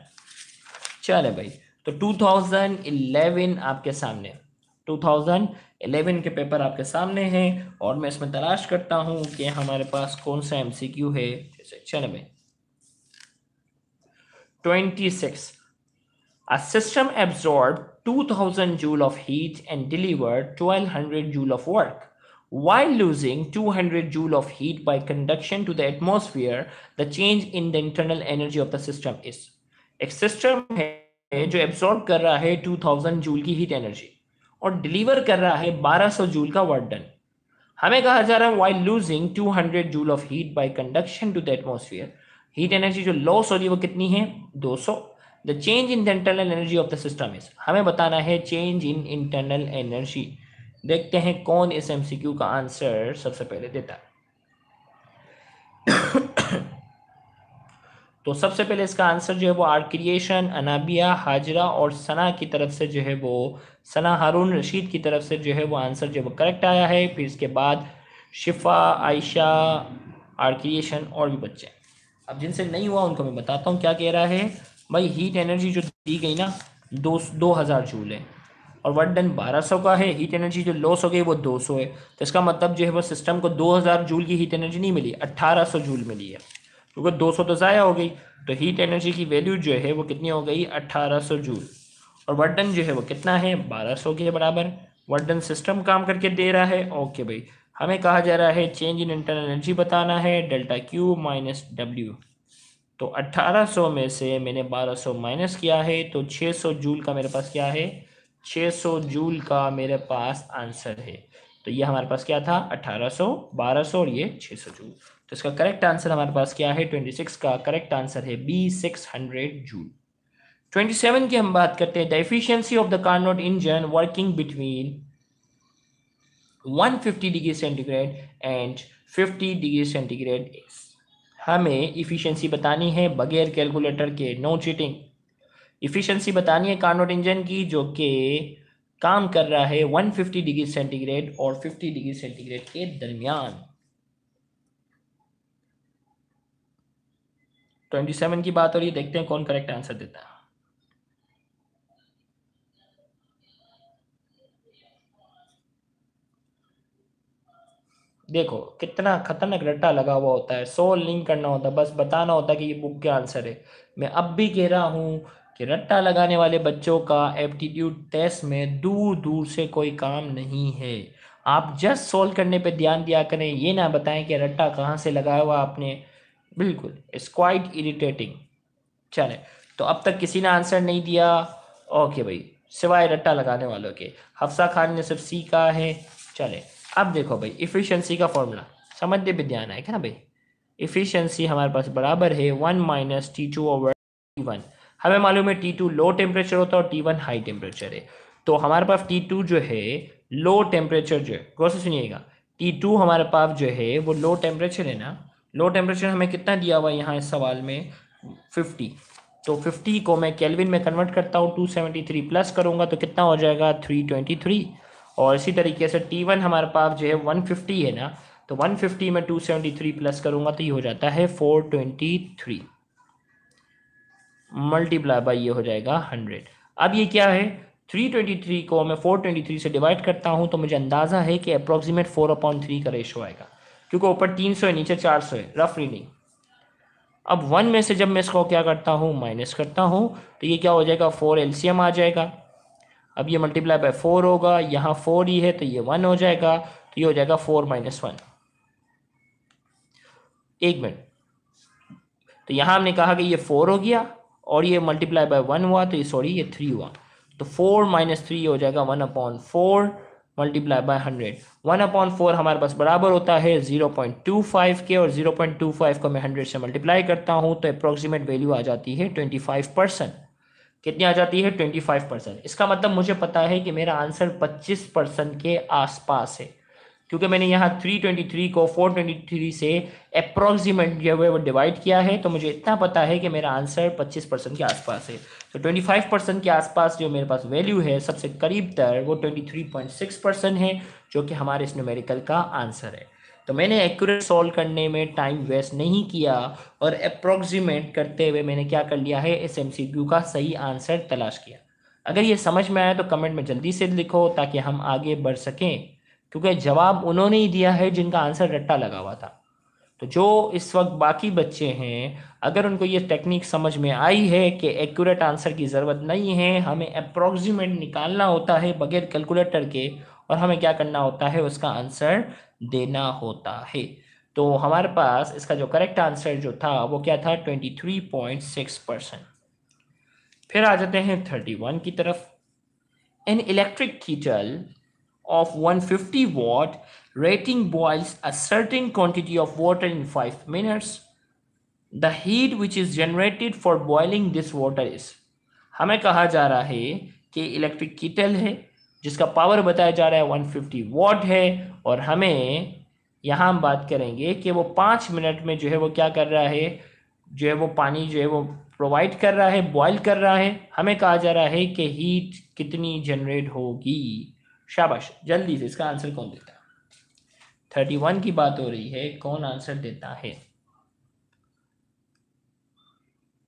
चले भाई तो 2011 आपके सामने 2011 के पेपर आपके सामने हैं और मैं इसमें तलाश करता हूँ कि हमारे पास कौन सा एमसीक्यू है जैसे चले भाई twenty six system absorb 2000 joule of heat and deliver 1200 joule of work. While losing 200 joule of heat by conduction to the atmosphere, the change in the internal energy of the system is. एक सिस्टम है जो एब्जॉर्ब कर रहा है 2000 जूल की हीट एनर्जी और डिलीवर कर रहा है 1200 जूल का वर्क डन हमें कहा जा रहा है while losing 200 joule of heat by conduction to the atmosphere heat energy जो लॉस हो रही है वो कितनी है 200 the change in the internal energy of the system is हमें बताना है चेंज इन इंटरनल एनर्जी देखते हैं कौन इस क्यू का आंसर सबसे पहले देता तो सबसे पहले इसका आंसर जो है वो आर्ट क्रिएशन अनाबिया हाजरा और सना की तरफ से जो है वो सना हारून रशीद की तरफ से जो है वो आंसर जो है वो करेक्ट आया है फिर इसके बाद शिफा आयशा आर्ट क्रिएशन और भी बच्चे अब जिनसे नहीं हुआ उनको मैं बताता हूँ क्या कह रहा है भाई हीट एनर्जी जो दी गई ना दो दो हज़ार जूल है और वर्क डन बारह सौ का है हीट एनर्जी जो लॉस हो गई वो दो सौ है तो इसका मतलब जो है वो सिस्टम को दो हज़ार जूल की हीट एनर्जी नहीं मिली अट्ठारह सौ जूल मिली है क्योंकि दो सौ तो ज़ाया हो गई तो हीट एनर्जी की वैल्यू जो है वो कितनी हो गई अट्ठारह सौ जूल और वर्क डन जो है वो कितना है बारह सौ के बराबर वर्क डन सिस्टम काम करके दे रहा है ओके भाई हमें कहा जा रहा है चेंज इन इंटरनल एनर्जी बताना है डेल्टा क्यू माइनस डब्ल्यू तो 1800 में से मैंने 1200 माइनस किया है तो 600 जूल का मेरे पास क्या है 600 जूल का मेरे पास आंसर है तो ये हमारे पास क्या था 1800 1200 और ये 600 जूल तो इसका करेक्ट आंसर हमारे पास क्या है 26 का करेक्ट आंसर है बी 600 जूल 27 की हम बात करते हैं the efficiency of the Carnot engine working between one degree centigrade and fifty degree centigrade हमें इफिशियंसी बतानी है बगैर कैलकुलेटर के नो चीटिंग इफिशियंसी बतानी है कार्नोट इंजन की जो कि काम कर रहा है 150 डिग्री सेंटीग्रेड और 50 डिग्री सेंटीग्रेड के दरमियान 27 की बात हो रही है देखते हैं कौन करेक्ट आंसर देता है देखो कितना खतरनाक रट्टा लगा हुआ होता है सोल्व नहीं करना होता बस बताना होता है कि ये बुक के आंसर है मैं अब भी कह रहा हूँ कि रट्टा लगाने वाले बच्चों का एप्टीट्यूड टेस्ट में दूर दूर से कोई काम नहीं है आप जस्ट सोल्व करने पे ध्यान दिया करें ये ना बताएं कि रट्टा कहाँ से लगाया हुआ आपने बिल्कुल इट्स क्वाइट इरीटेटिंग चले तो अब तक किसी ने आंसर नहीं दिया ओके भाई सिवाय रट्टा लगाने वालों के हफ्सा खान ने सिर्फ सी कहा है चले अब देखो भाई इफिशियंसी का फॉर्मूला समझ दे विद्यान है क्या ना भाई इफिशियंसी हमारे पास बराबर है one minus T two over T one हमें मालूम है टी टू लो टेम्परेचर होता है और टी वन हाई टेम्परेचर है तो हमारे पास टी टू जो है लो टेम्परेचर जो है गौर से सुनिएगा टी टू हमारे पास जो है वो लो टेम्परेचर है ना लो टेम्परेचर हमें कितना दिया हुआ है यहाँ इस सवाल में फिफ्टी तो फिफ्टी को मैं कैलविन में कन्वर्ट करता हूँ टू सेवेंटी थ्री प्लस करूँगा तो कितना हो जाएगा थ्री ट्वेंटी थ्री और इसी तरीके से टी वन हमारे पास जो है वन फिफ्टी है ना तो वन फिफ्टी में टू सेवेंटी थ्री प्लस करूँगा तो ये हो जाता है four twenty three multiply by ये हो जाएगा हंड्रेड अब ये क्या है थ्री ट्वेंटी थ्री को मैं फोर ट्वेंटी थ्री से डिवाइड करता हूँ तो मुझे अंदाज़ा है कि अप्रोक्सीमेट फोर अपॉइंट थ्री का रेशो आएगा क्योंकि ऊपर तीन सौ है नीचे चार सौ है रफ रीडिंग अब वन में से जब मैं इसको क्या करता हूँ माइनस करता हूँ तो ये क्या हो जाएगा फोर एलसीएम आ जाएगा अब ये मल्टीप्लाई बाय फोर होगा यहाँ फोर ही है तो ये वन हो जाएगा तो ये हो जाएगा फोर माइनस वन एक मिनट तो यहाँ हमने कहा कि ये फोर हो गया और ये मल्टीप्लाई बाय वन हुआ तो ये सॉरी ये थ्री हुआ तो फोर माइनस थ्री हो जाएगा one upon four multiply by hundred one upon four हमारे पास बराबर होता है जीरो पॉइंट टू फाइव के और जीरो पॉइंट टू फाइव को मैं हंड्रेड से मल्टीप्लाई करता हूँ तो अप्रोक्सीमेट वैल्यू आ जाती है ट्वेंटी फाइव परसेंट कितनी आ जाती है ट्वेंटी फाइव परसेंट इसका मतलब मुझे पता है कि मेरा आंसर पच्चीस परसेंट के आसपास है क्योंकि मैंने यहाँ थ्री ट्वेंटी थ्री को फोर ट्वेंटी थ्री से अप्रॉक्सीमेट जो है वो डिवाइड किया है तो मुझे इतना पता है कि मेरा आंसर पच्चीस परसेंट के आसपास है तो ट्वेंटी फाइव परसेंट के आसपास जो मेरे पास वैल्यू है सबसे करीब तर वो twenty three point six percent है जो कि हमारे इस न्यूमेरिकल का आंसर है तो मैंने एक्यूरेट सॉल्व करने में टाइम वेस्ट नहीं किया और अप्रोक्सीमेट करते हुए मैंने क्या कर लिया है इस एम का सही आंसर तलाश किया अगर ये समझ में आया तो कमेंट में जल्दी से लिखो ताकि हम आगे बढ़ सकें क्योंकि जवाब उन्होंने ही दिया है जिनका आंसर रट्टा लगा हुआ था तो जो इस वक्त बाकी बच्चे हैं अगर उनको ये टेक्निक समझ में आई है कि एक्यूरेट आंसर की ज़रूरत नहीं है हमें अप्रोक्सीमेट निकालना होता है बगैर कैलकुलेटर के और हमें क्या करना होता है उसका आंसर देना होता है तो हमारे पास इसका जो करेक्ट आंसर जो था वो क्या था twenty three point six percent फिर आ जाते हैं थर्टी वन की तरफ an electric kettle of 150 fifty watt rating a certain quantity of water in five minutes the heat which is generated for boiling this water is हमें कहा जा रहा है कि इलेक्ट्रिक कीटल है जिसका पावर बताया जा रहा है 150 वॉट है और हमें यहाँ हम बात करेंगे कि वो पाँच मिनट में जो है वो क्या कर रहा है जो है वो पानी जो है वो प्रोवाइड कर रहा है बॉयल कर रहा है हमें कहा जा रहा है कि हीट कितनी जनरेट होगी शाबाश जल्दी से इसका आंसर कौन देता है थर्टी वन की बात हो रही है कौन आंसर देता है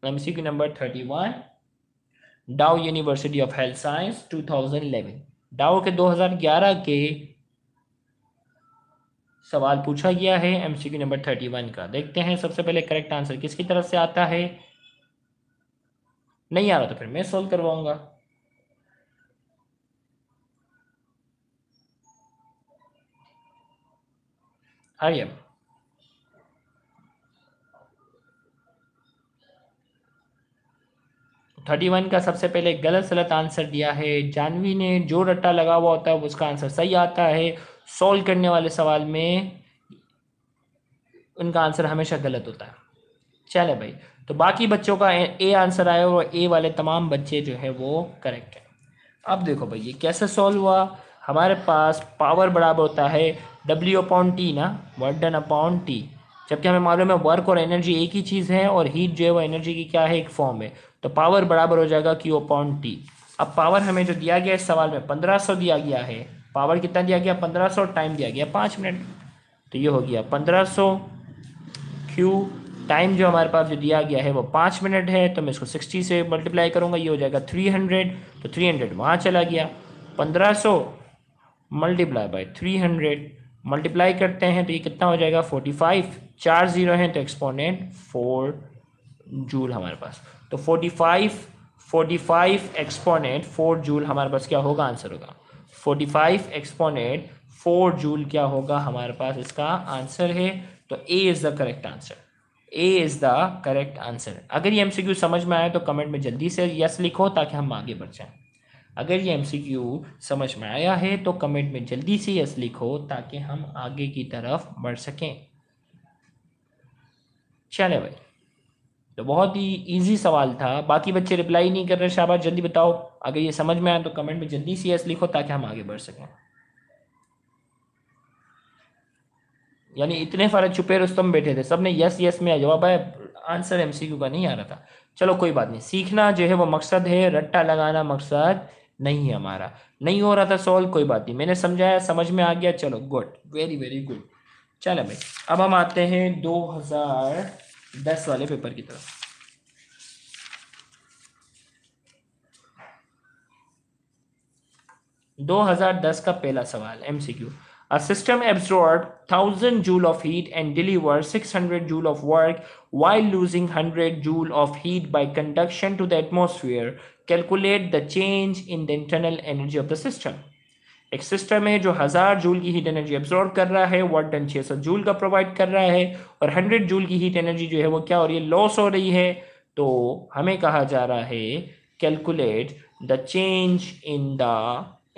M C number thirty one Dow University of Health Science two thousand eleven Dow के 2011 के सवाल पूछा गया है एमसीक्यू नंबर 31 का देखते हैं सबसे पहले करेक्ट आंसर किसकी तरफ से आता है नहीं आ रहा तो फिर मैं सॉल्व करवाऊंगा हरियम थर्टी वन का सबसे पहले गलत सलत आंसर दिया है जानवी ने जो रट्टा लगा हुआ होता है उसका आंसर सही आता है सॉल्व करने वाले सवाल में उनका आंसर हमेशा गलत होता है चले भाई तो बाकी बच्चों का ए आंसर आया और ए वाले तमाम बच्चे जो है वो करेक्ट है अब देखो भाई ये कैसे सॉल्व हुआ हमारे पास पावर बराबर होता है डब्ल्यू अपॉन टी ना वर्क डन अपॉन टी जबकि हमें मालूम है वर्क और एनर्जी एक ही चीज़ है और हीट जो है वो एनर्जी की क्या है एक फॉर्म है तो पावर बराबर हो जाएगा क्यू अपॉन टी अब पावर हमें जो दिया गया है सवाल में पंद्रह सौ दिया गया है पावर कितना दिया गया पंद्रह सौ टाइम दिया गया पाँच मिनट तो ये हो गया पंद्रह सौ क्यू टाइम जो हमारे पास जो दिया गया है वो पाँच मिनट है तो मैं इसको सिक्सटी से मल्टीप्लाई करूँगा ये हो जाएगा थ्री हंड्रेड तो थ्री हंड्रेड वहाँ चला गया पंद्रह सौ multiply by three hundred multiply करते हैं तो ये कितना हो जाएगा फोर्टी फाइव चार ज़ीरो हैं तो एक्सपोनेंट फोर जूल हमारे पास तो 45 45 एक्सपोनेंट 4 जूल हमारे पास क्या होगा आंसर होगा 45 एक्सपोनेंट 4 जूल क्या होगा हमारे पास इसका आंसर है तो A is the correct answer A is the correct answer अगर ये एमसीक्यू समझ में आए तो कमेंट में जल्दी से यस लिखो ताकि हम आगे बढ़ जाएं अगर ये एमसीक्यू समझ में आया है तो कमेंट में जल्दी से यस लिखो ताकि हम आगे की तरफ बढ़ सकें चले भाई तो बहुत ही इजी सवाल था बाकी बच्चे रिप्लाई नहीं कर रहे शाबाश जल्दी बताओ अगर ये समझ में आए तो कमेंट में जल्दी सी एस लिखो ताकि हम आगे बढ़ सकें यानी इतने सारे छुपे रुस्तम बैठे थे सबने यस यस में जवाब आया आंसर एमसीक्यू का नहीं आ रहा था चलो कोई बात नहीं सीखना जो है वो मकसद है रट्टा लगाना मकसद नहीं है हमारा नहीं हो रहा था सॉल्व कोई बात नहीं मैंने समझाया समझ में आ गया चलो गुड वेरी वेरी गुड चलो भाई अब हम आते हैं दो हजार दस वाले पेपर की तरफ दो हजार दस का पहला सवाल MCQ A system absorbed 1000 joule of heat and delivered 600 joule of work while losing 100 joule of heat by conduction to the atmosphere. Calculate the change in the internal energy of the system. एक सिस्टम है जो हज़ार जूल की हीट एनर्जी एब्जॉर्व कर रहा है वन टन छः सौ जूल का प्रोवाइड कर रहा है और हंड्रेड जूल की हीट एनर्जी जो है वो क्या हो रही है लॉस हो रही है तो हमें कहा जा रहा है calculate the change in the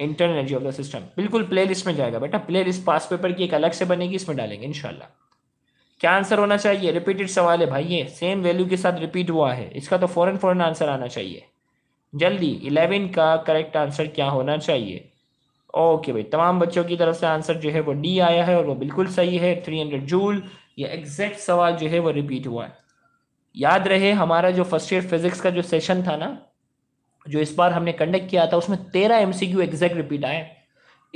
inter energy of the system बिल्कुल प्ले लिस्ट में जाएगा बेटा प्ले लिस्ट पास पेपर की एक अलग से बनेगी इसमें डालेंगे इनशाला क्या आंसर होना चाहिए रिपीटेड सवाल है भाई ये सेम वैल्यू के साथ रिपीट हुआ है इसका तो फ़ौरन फ़ौरन आंसर आना चाहिए जल्दी इलेवन का करेक्ट आंसर क्या होना चाहिए ओके भाई तमाम बच्चों की तरफ से आंसर जो है वो डी आया है और वो बिल्कुल सही है थ्री हंड्रेड जूल ये एग्जैक्ट सवाल जो है वो रिपीट हुआ है याद रहे हमारा जो फर्स्ट ईयर फिजिक्स का जो सेशन था ना जो इस बार हमने कंडक्ट किया था उसमें तेरह M C Q exact repeat आए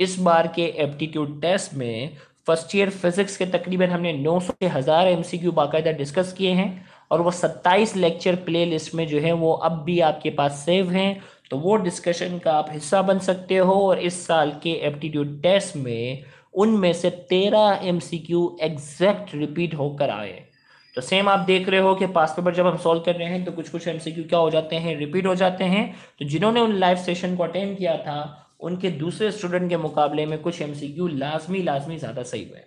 इस बार के एप्टीट्यूड टेस्ट में फर्स्ट ईयर फिजिक्स के तकरीबन हमने नौ से हज़ार एम सी क्यू बाकायदा डिस्कस किए हैं और वो सत्ताईस लेक्चर प्लेलिस्ट में जो है वो अब भी आपके पास सेव हैं तो वो डिस्कशन का आप हिस्सा बन सकते हो और इस साल के एप्टीट्यूड टेस्ट में उनमें से तेरह M C Q exact repeat होकर आए तो सेम आप देख रहे हो कि पास पेपर जब हम सॉल्व कर रहे हैं तो कुछ कुछ एम सी क्यू क्या हो जाते हैं रिपीट हो जाते हैं तो जिन्होंने उन लाइव सेशन को अटेंड किया था उनके दूसरे स्टूडेंट के मुकाबले में कुछ एम सी क्यू लाजमी लाजमी ज़्यादा सही हुए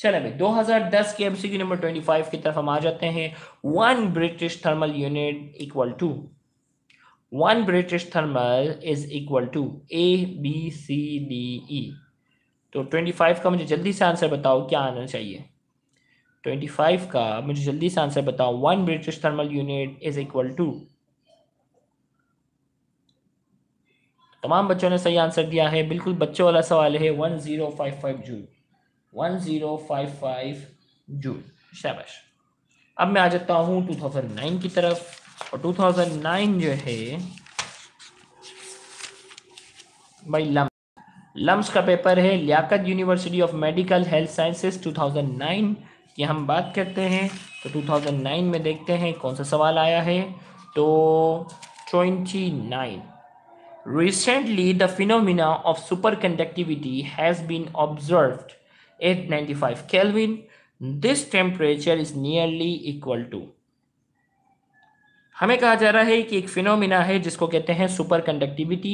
चले भाई 2010 के क्यू नंबर फाइव की तरफ हम आ जाते हैं one British thermal unit equal to one British thermal is equal to A B C D E तो 25 का मुझे जल्दी से आंसर बताओ क्या आना चाहिए 25 का मुझे जल्दी से आंसर बताओ one British thermal unit is equal to तमाम बच्चों ने सही आंसर दिया है बिल्कुल बच्चों वाला सवाल है 1055 जूल 1055 जूल शाबाश अब मैं आ जाता हूँ 2009 की तरफ और 2009 जो है भाई लम लम्स का पेपर है Liaquat University of Medical Health Sciences 2009 की हम बात करते हैं तो 2009 में देखते हैं कौन सा सवाल आया है तो 29 Recently, the phenomena of superconductivity has been observed at 95 Kelvin. This temperature is nearly equal to हमें कहा जा रहा है कि एक फिनोमिना है जिसको कहते हैं सुपर कंडक्टिविटी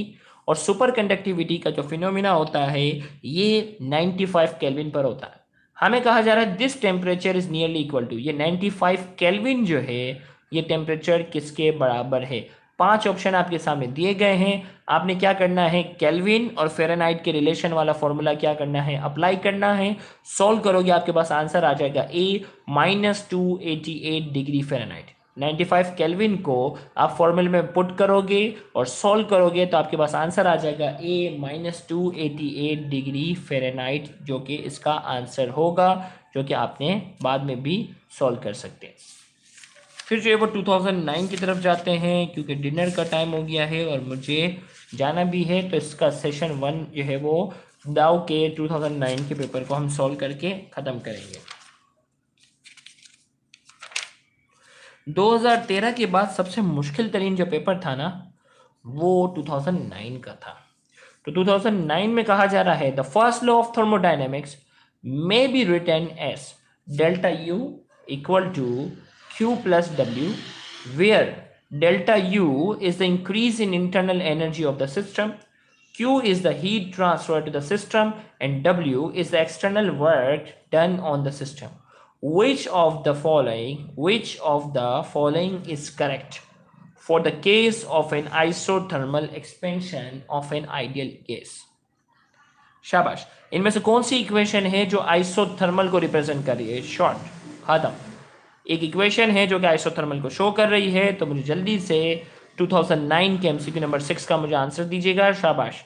और सुपर कंडक्टिविटी का जो फिनोमिना होता है ये 95 केल्विन पर होता है हमें कहा जा रहा है this temperature is nearly equal to ये 95 केल्विन जो है ये टेम्परेचर किसके बराबर है पांच ऑप्शन आपके सामने दिए गए हैं आपने क्या करना है केल्विन और फेरेनाइट के रिलेशन वाला फॉर्मूला क्या करना है अप्लाई करना है सॉल्व करोगे आपके पास आंसर आ जाएगा A minus two eighty eight degree Fahrenheit 95 kelvin को आप फॉर्मूल में पुट करोगे और सॉल्व करोगे तो आपके पास आंसर आ जाएगा A minus two eighty eight degree Fahrenheit जो कि इसका आंसर होगा जो कि आपने बाद में भी सॉल्व कर सकते हैं फिर जो है वो 2009 की तरफ जाते हैं क्योंकि डिनर का टाइम हो गया है और मुझे जाना भी है तो इसका सेशन वन जो है वो दाव के टू के पेपर को हम सॉल्व करके ख़त्म करेंगे 2013 के बाद सबसे मुश्किल तरीन जो पेपर था ना वो 2009 का था तो 2009 में कहा जा रहा है the first law of thermodynamics may be written as delta U equal to Q plus W where delta U is the increase in internal energy of the system Q is the heat transferred to the system and W is the external work done on the system. which of the following which of the following is correct for the case of an isothermal expansion of an ideal gas शाबाश इनमें से कौन सी इक्वेशन है जो आइसोथर्मल को रिप्रेजेंट कर रही है शॉर्ट खत्म एक इक्वेशन है जो कि आइसोथर्मल को शो कर रही है तो मुझे जल्दी से 2009 के एमसीक्यू नंबर सिक्स का मुझे आंसर दीजिएगा शाबाश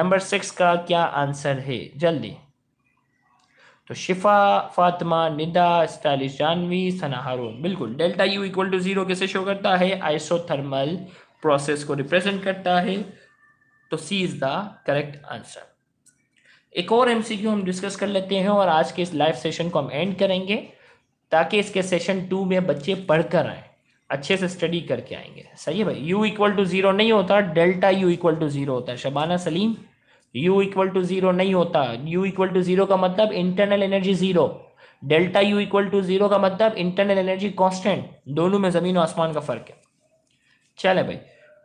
नंबर सिक्स का क्या आंसर है जल्दी तो शिफा फातिमा निदा स्टाइलिश जानवी सना हारून बिल्कुल delta U equal to zero कैसे शो करता है आइसोथर्मल प्रोसेस को रिप्रेजेंट करता है तो C is the correct answer एक और एमसीक्यू हम डिस्कस कर लेते हैं और आज के इस लाइव सेशन को हम एंड करेंगे ताकि इसके सेशन टू में बच्चे पढ़ कर आएँ अच्छे से स्टडी करके आएंगे सही है भाई यू इक्वल टू ज़ीरो नहीं होता delta U equal to zero होता है Shabana Salim U equal to zero नहीं होता यू इक्वल टू जीरो का मतलब internal energy zero delta U equal to zero का मतलब इंटरनल एनर्जी कांस्टेंट दोनों में ज़मीन और आसमान का फ़र्क है चले भाई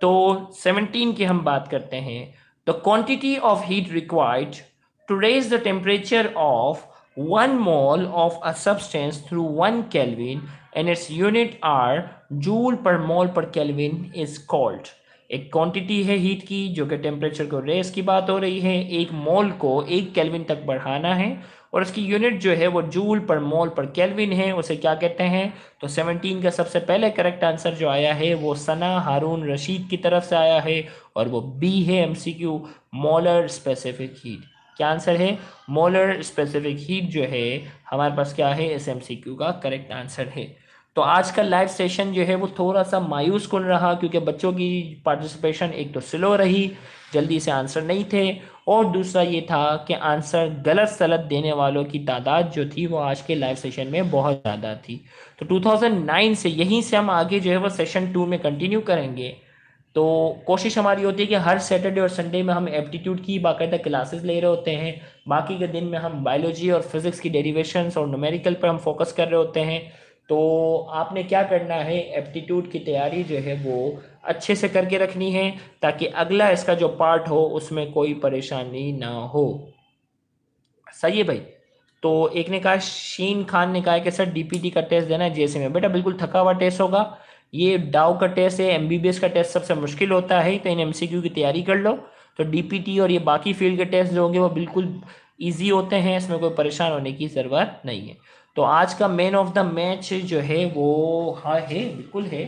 तो सेवनटीन की हम बात करते हैं the quantity of heat required to raise the temperature of one mole of a substance through one Kelvin and its unit are joule per mole per Kelvin is called एक क्वांटिटी है हीट की जो कि टेम्परेचर को रेस की बात हो रही है एक मोल को एक केल्विन तक बढ़ाना है और इसकी यूनिट जो है वो जूल पर मोल पर केल्विन है उसे क्या कहते हैं तो 17 का सबसे पहले करेक्ट आंसर जो आया है वो सना हारून रशीद की तरफ से आया है और वो बी है एमसीक्यू मोलर स्पेसिफिक हीट क्या आंसर है मोलर स्पेसिफिक हीट जो है हमारे पास क्या है एस एम सी क्यू का करेक्ट आंसर है तो आज का लाइव सेशन जो है वो थोड़ा सा मायूस कन रहा क्योंकि बच्चों की पार्टिसिपेशन एक तो स्लो रही जल्दी से आंसर नहीं थे और दूसरा ये था कि आंसर गलत सलत देने वालों की तादाद जो थी वो आज के लाइव सेशन में बहुत ज़्यादा थी तो 2009 से यहीं से हम आगे जो है वो सेशन टू में कंटिन्यू करेंगे तो कोशिश हमारी होती है कि हर सैटरडे और संडे में हम एप्टीट्यूड की बाकायदा क्लासेस ले रहे होते हैं बाकी के दिन में हम बायोलॉजी और फिज़िक्स की डेरीवेशन और नोमेरिकल पर हम फोकस कर रहे होते हैं तो आपने क्या करना है एप्टीट्यूड की तैयारी जो है वो अच्छे से करके रखनी है ताकि अगला इसका जो पार्ट हो उसमें कोई परेशानी ना हो सही है भाई तो एक ने कहा शीन खान ने कहा कि सर डीपीटी का टेस्ट देना है जेएसए में बेटा बिल्कुल थका हुआ टेस्ट होगा ये डाउ का टेस्ट है एमबीबीएस का टेस्ट सबसे मुश्किल होता है तो इन एमसीक्यू की तैयारी कर लो तो डीपीटी और ये बाकी फील्ड के टेस्ट जो होंगे वो बिल्कुल ईजी होते हैं इसमें कोई परेशान होने की ज़रूरत नहीं है तो आज का मैन ऑफ द मैच जो है वो हाँ है बिल्कुल है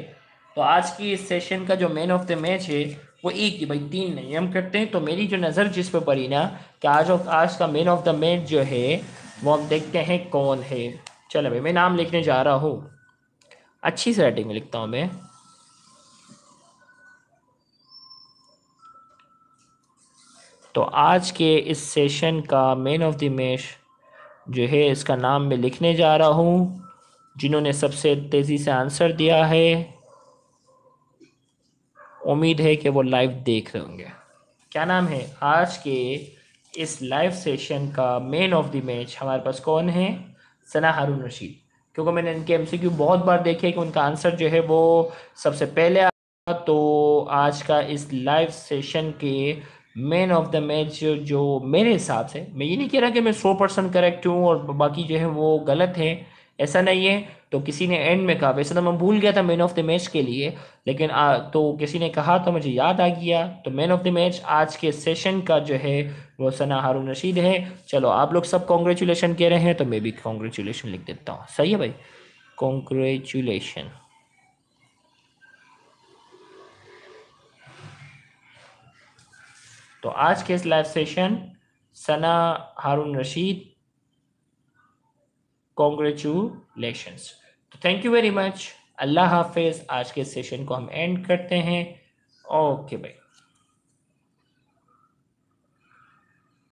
तो आज की इस सेशन का जो मैन ऑफ द मैच है वो एक ही भाई तीन नहीं हम करते हैं तो मेरी जो नज़र जिस पर पड़ी ना कि आज ऑफ आज का मैन ऑफ द मैच जो है वो हम देखते हैं कौन है चलो भाई मैं नाम लिखने जा रहा हूँ अच्छी सी राइटिंग में लिखता हूँ मैं तो आज के इस सेशन का मैन ऑफ द मैच जो है इसका नाम मैं लिखने जा रहा हूँ जिन्होंने सबसे तेज़ी से आंसर दिया है उम्मीद है कि वो लाइव देख रहे होंगे क्या नाम है आज के इस लाइव सेशन का मेन ऑफ द मैच हमारे पास कौन है सना हारून रशीद क्योंकि मैंने इनके एमसीक्यू बहुत बार देखे कि उनका आंसर जो है वो सबसे पहले आ तो आज का इस लाइव सेशन के मैन ऑफ द मैच जो मेरे हिसाब से मैं ये नहीं कह रहा कि मैं सौ परसेंट करेक्ट हूँ और बाकी जो है वो गलत हैं ऐसा नहीं है तो किसी ने एंड में कहा वैसे तो मैं भूल गया था मैन ऑफ द मैच के लिए लेकिन आ, तो किसी ने कहा तो मुझे याद आ गया तो मैन ऑफ द मैच आज के सेशन का जो है वो सना हारून रशीद है चलो आप लोग सब कॉन्ग्रेचुलेशन कह रहे हैं तो मैं भी कॉन्ग्रेचुलेशन लिख देता हूँ सही है भाई कॉन्ग्रेचुलेशन तो आज के इस live session Sana Haroon Rashid congratulation तो थैंक यू वेरी मच अल्लाह हाफिज़ आज के सेशन को हम एंड करते हैं ओके भाई